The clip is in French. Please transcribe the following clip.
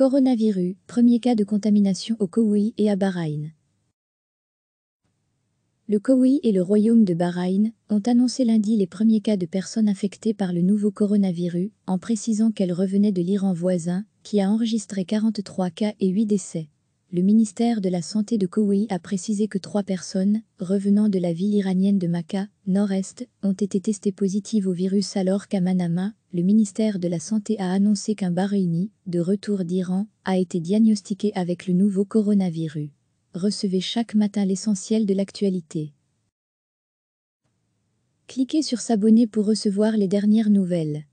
Coronavirus, premier cas de contamination au Koweï et à Bahreïn. Le Koweï et le royaume de Bahreïn ont annoncé lundi les premiers cas de personnes infectées par le nouveau coronavirus, en précisant qu'elles revenaient de l'Iran voisin, qui a enregistré 43 cas et 8 décès le ministère de la Santé de Koweï a précisé que trois personnes, revenant de la ville iranienne de Makkah, nord-est, ont été testées positives au virus alors qu'à Manama, le ministère de la Santé a annoncé qu'un Bahreïni, de retour d'Iran, a été diagnostiqué avec le nouveau coronavirus. Recevez chaque matin l'essentiel de l'actualité. Cliquez sur s'abonner pour recevoir les dernières nouvelles.